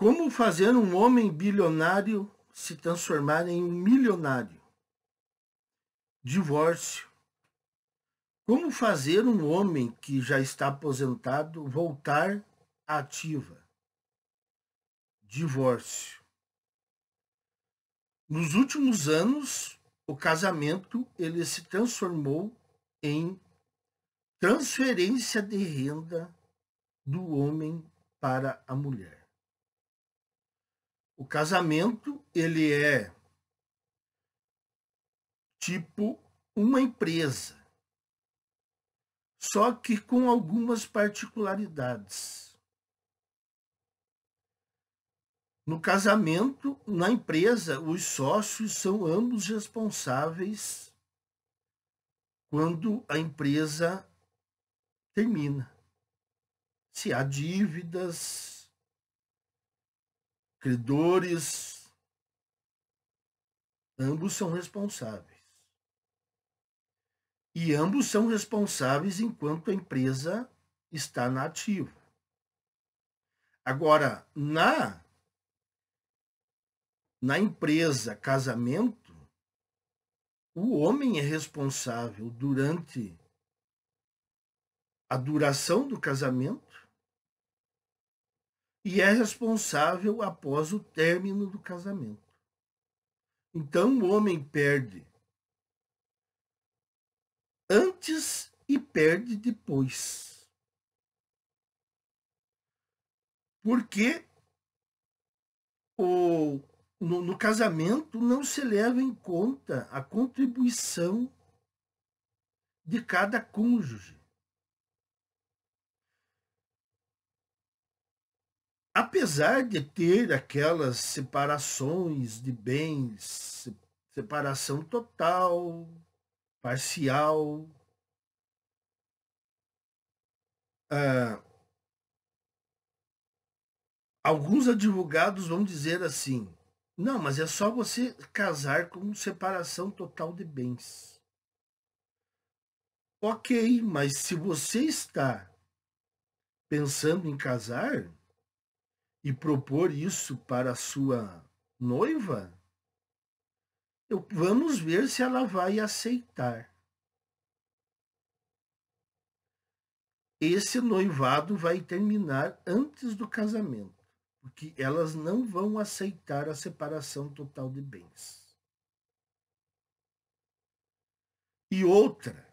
Como fazer um homem bilionário se transformar em um milionário? Divórcio. Como fazer um homem que já está aposentado voltar à ativa? Divórcio. Nos últimos anos, o casamento ele se transformou em transferência de renda do homem para a mulher. O casamento, ele é tipo uma empresa, só que com algumas particularidades. No casamento, na empresa, os sócios são ambos responsáveis quando a empresa termina. Se há dívidas, credores, ambos são responsáveis. E ambos são responsáveis enquanto a empresa está na ativa. Agora, na na empresa casamento, o homem é responsável durante a duração do casamento e é responsável após o término do casamento. Então o homem perde antes e perde depois. Porque o, no, no casamento não se leva em conta a contribuição de cada cônjuge. apesar de ter aquelas separações de bens, separação total, parcial, ah, alguns advogados vão dizer assim, não, mas é só você casar com separação total de bens. Ok, mas se você está pensando em casar, e propor isso para a sua noiva, eu, vamos ver se ela vai aceitar. Esse noivado vai terminar antes do casamento, porque elas não vão aceitar a separação total de bens. E outra,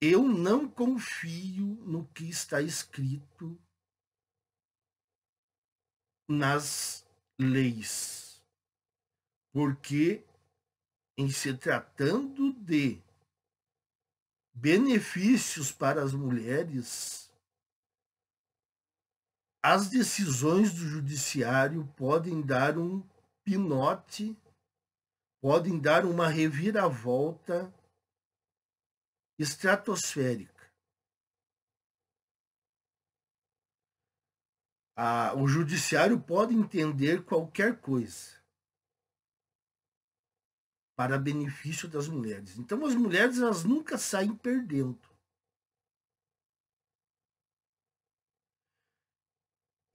eu não confio no que está escrito nas leis. Porque, em se tratando de benefícios para as mulheres, as decisões do judiciário podem dar um pinote, podem dar uma reviravolta estratosférica. a, ah, o judiciário pode entender qualquer coisa para benefício das mulheres. Então as mulheres elas nunca saem perdendo.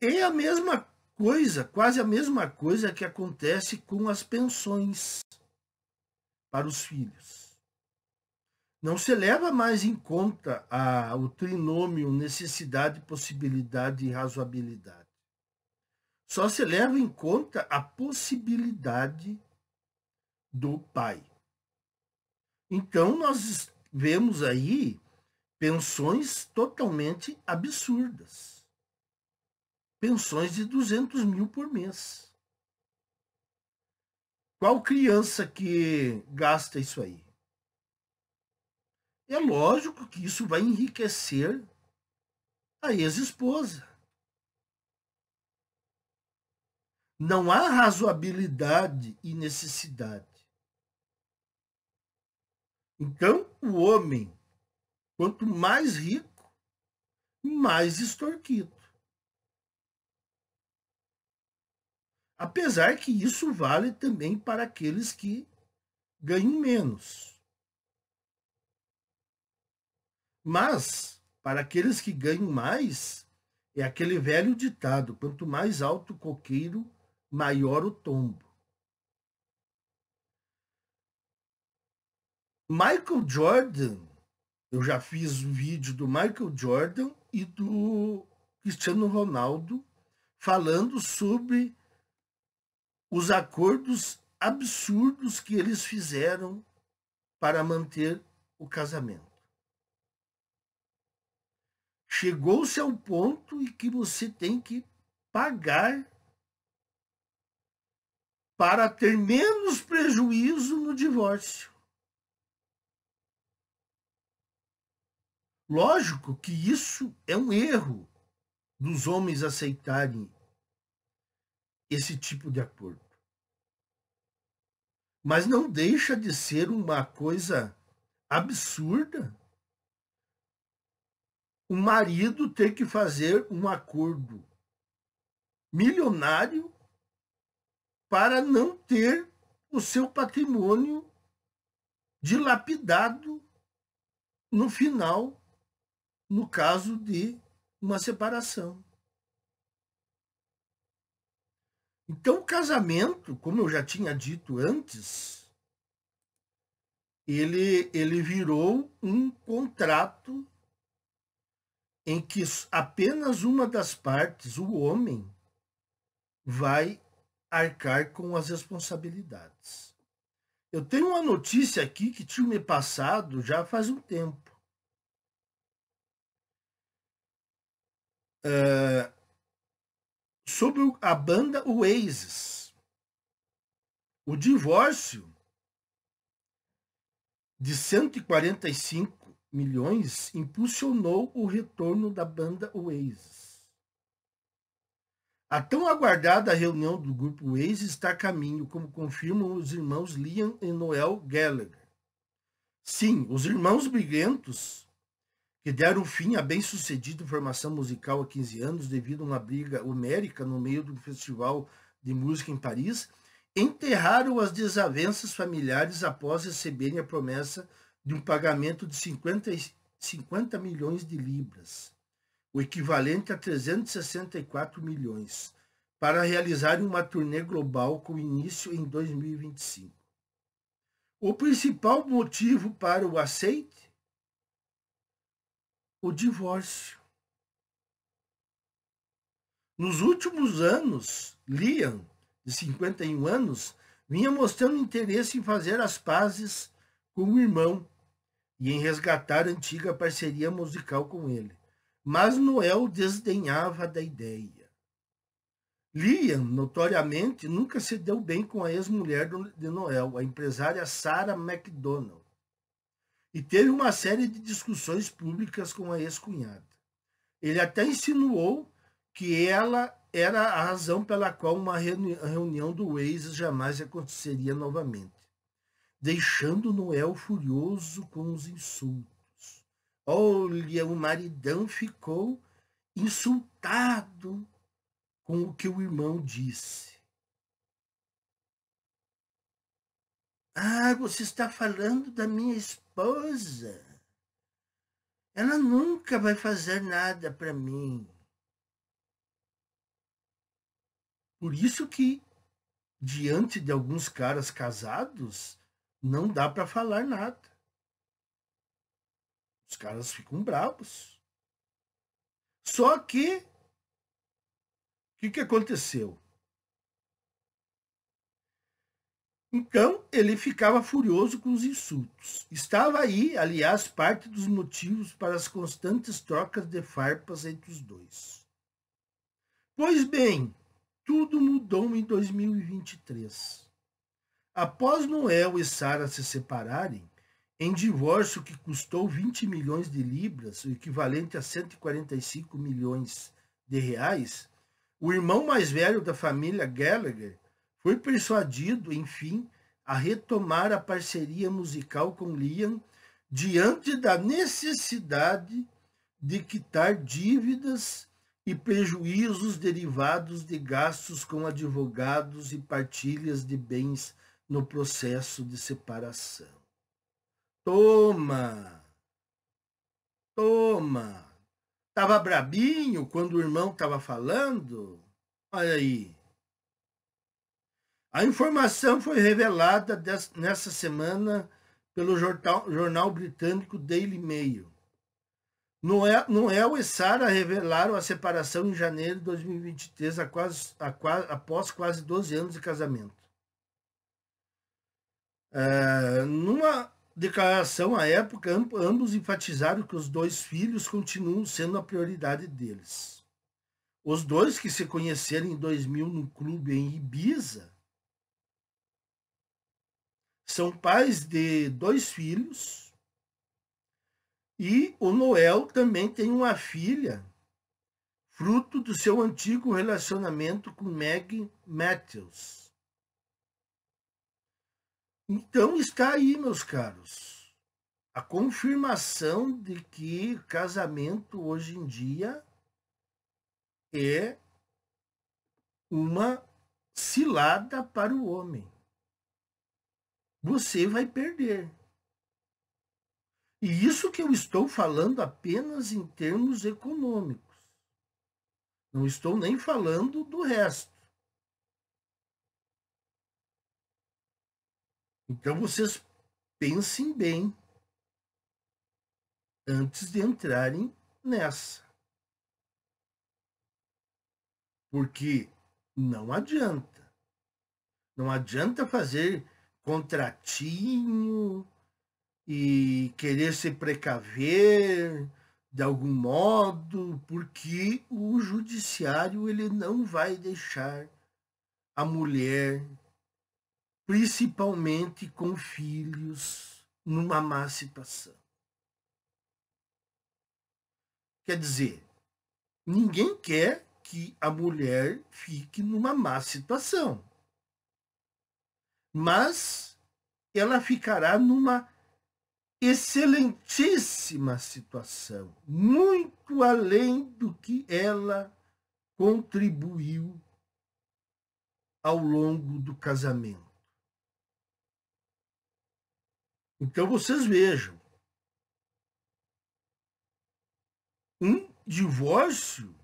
É a mesma coisa, quase a mesma coisa que acontece com as pensões para os filhos. Não se leva mais em conta a, o trinômio necessidade, possibilidade e razoabilidade. Só se leva em conta a possibilidade do pai. Então, nós vemos aí pensões totalmente absurdas. Pensões de 200 mil por mês. Qual criança que gasta isso aí? É lógico que isso vai enriquecer a ex-esposa. Não há razoabilidade e necessidade. Então, o homem, quanto mais rico, mais extorquido. Apesar que isso vale também para aqueles que ganham menos. Mas, para aqueles que ganham mais, é aquele velho ditado: quanto mais alto o coqueiro, maior o tombo. Michael Jordan, eu já fiz um vídeo do Michael Jordan e do Cristiano Ronaldo falando sobre os acordos absurdos que eles fizeram para manter o casamento chegou-se ao ponto em que você tem que pagar para ter menos prejuízo no divórcio. Lógico que isso é um erro dos homens aceitarem esse tipo de acordo. Mas não deixa de ser uma coisa absurda o marido tem que fazer um acordo milionário para não ter o seu patrimônio dilapidado no final, no caso de uma separação. Então, o casamento, como eu já tinha dito antes, ele, ele virou um contrato em que apenas uma das partes, o homem, vai arcar com as responsabilidades. Eu tenho uma notícia aqui que tinha me passado já faz um tempo. Uh, sobre a banda Oasis. O divórcio de 145 milhões impulsionou o retorno da banda Oasis. A tão aguardada reunião do grupo Oasis está a caminho, como confirmam os irmãos Liam e Noel Gallagher. Sim, os irmãos Briguentos, que deram fim à bem-sucedida formação musical há 15 anos devido a uma briga homérica no meio do festival de música em Paris, enterraram as desavenças familiares após receberem a promessa de um pagamento de 50, 50 milhões de libras, o equivalente a 364 milhões, para realizar uma turnê global com início em 2025. O principal motivo para o aceite? O divórcio. Nos últimos anos, Liam, de 51 anos, vinha mostrando interesse em fazer as pazes como irmão e em resgatar antiga parceria musical com ele. Mas Noel desdenhava da ideia. Liam, notoriamente, nunca se deu bem com a ex-mulher de Noel, a empresária Sarah MacDonald, e teve uma série de discussões públicas com a ex-cunhada. Ele até insinuou que ela era a razão pela qual uma reunião do Waze jamais aconteceria novamente deixando Noel furioso com os insultos. Olha, o maridão ficou insultado com o que o irmão disse. Ah, você está falando da minha esposa. Ela nunca vai fazer nada para mim. Por isso que, diante de alguns caras casados, não dá para falar nada. Os caras ficam bravos. Só que o que, que aconteceu? Então, ele ficava furioso com os insultos. Estava aí, aliás, parte dos motivos para as constantes trocas de farpas entre os dois. Pois bem, tudo mudou em 2023. Após Noel e Sara se separarem, em divórcio que custou 20 milhões de libras, o equivalente a 145 milhões de reais, o irmão mais velho da família Gallagher foi persuadido, enfim, a retomar a parceria musical com Liam diante da necessidade de quitar dívidas e prejuízos derivados de gastos com advogados e partilhas de bens no processo de separação. Toma! Toma! Tava brabinho quando o irmão tava falando? Olha aí. A informação foi revelada nessa semana pelo jornal, jornal britânico Daily Mail. Noel, é, Noel e Sara revelaram a separação em janeiro de 2023, a quase, a após quase 12 anos de casamento. É, numa declaração à época, ambos enfatizaram que os dois filhos continuam sendo a prioridade deles. Os dois que se conheceram em 2000 no clube em Ibiza são pais de dois filhos e o Noel também tem uma filha, fruto do seu antigo relacionamento com Meg Matthews. Então está aí, meus caros, a confirmação de que casamento hoje em dia é uma cilada para o homem. Você vai perder. E isso que eu estou falando apenas em termos econômicos. Não estou nem falando do resto. Então vocês pensem bem antes de entrarem nessa. Porque não adianta. Não adianta fazer contratinho e querer se precaver de algum modo, porque o judiciário ele não vai deixar a mulher principalmente com filhos numa má situação. Quer dizer, ninguém quer que a mulher fique numa má situação. Mas ela ficará numa excelentíssima situação, muito além do que ela contribuiu ao longo do casamento. Então vocês vejam. Um divórcio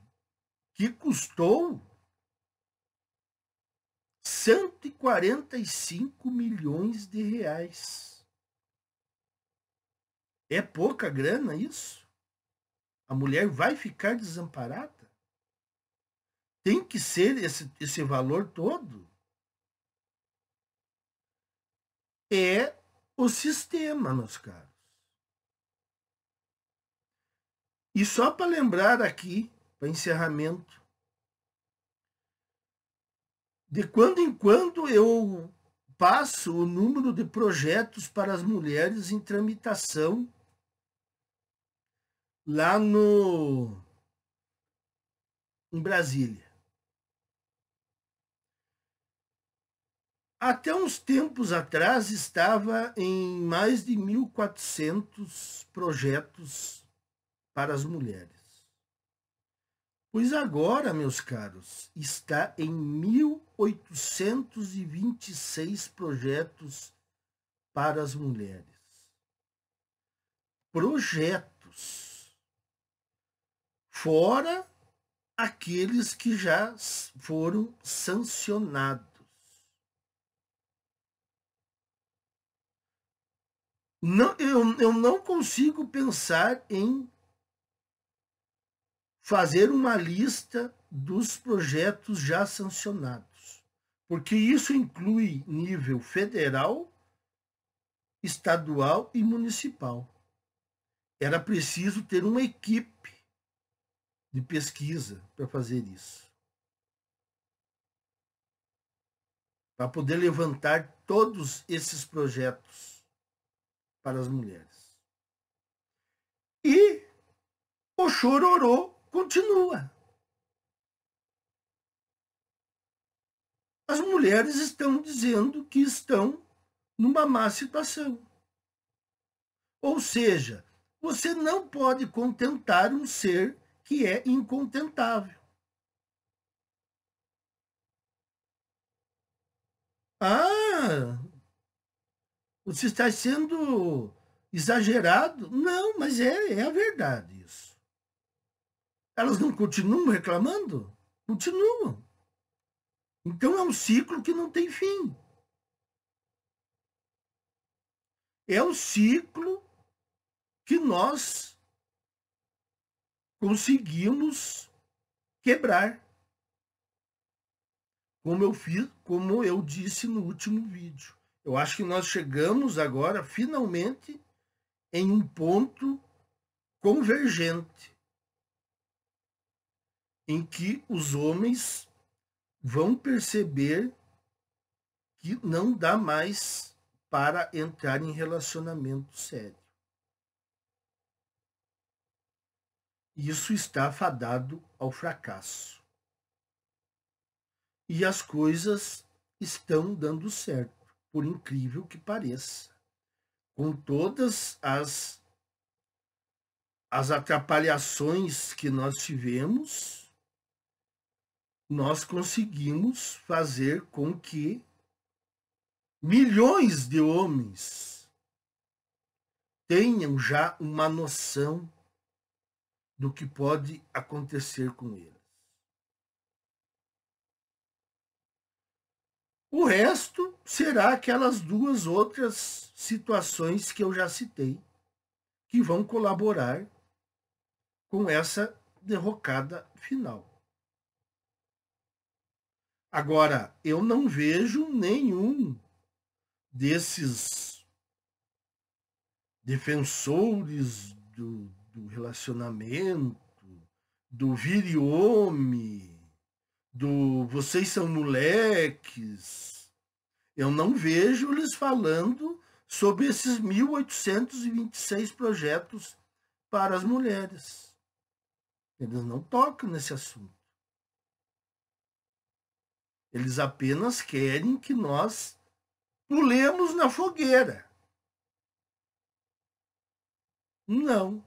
que custou 145 milhões de reais. É pouca grana isso? A mulher vai ficar desamparada? Tem que ser esse, esse valor todo? É o sistema, meus caros. E só para lembrar aqui, para encerramento, de quando em quando eu passo o número de projetos para as mulheres em tramitação lá no em Brasília. Até uns tempos atrás estava em mais de 1.400 projetos para as mulheres. Pois agora, meus caros, está em 1.826 projetos para as mulheres. Projetos. Fora aqueles que já foram sancionados. Não, eu, eu não consigo pensar em fazer uma lista dos projetos já sancionados, porque isso inclui nível federal, estadual e municipal. Era preciso ter uma equipe de pesquisa para fazer isso. Para poder levantar todos esses projetos para as mulheres. E o chororô continua. As mulheres estão dizendo que estão numa má situação. Ou seja, você não pode contentar um ser que é incontentável. Ah, você está sendo exagerado. Não, mas é, é a verdade isso. Elas não continuam reclamando? Continuam. Então é um ciclo que não tem fim. É um ciclo que nós conseguimos quebrar. Como eu fiz, como eu disse no último vídeo. Eu acho que nós chegamos agora, finalmente, em um ponto convergente em que os homens vão perceber que não dá mais para entrar em relacionamento sério. Isso está fadado ao fracasso. E as coisas estão dando certo por incrível que pareça, com todas as, as atrapalhações que nós tivemos, nós conseguimos fazer com que milhões de homens tenham já uma noção do que pode acontecer com eles. O resto será aquelas duas outras situações que eu já citei, que vão colaborar com essa derrocada final. Agora, eu não vejo nenhum desses defensores do, do relacionamento, do vire homem, do vocês são moleques. Eu não vejo eles falando sobre esses 1826 projetos para as mulheres. Eles não tocam nesse assunto. Eles apenas querem que nós pulemos na fogueira. Não,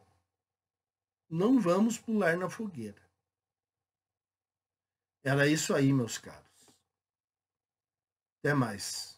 não vamos pular na fogueira. Era isso aí, meus caros. Até mais.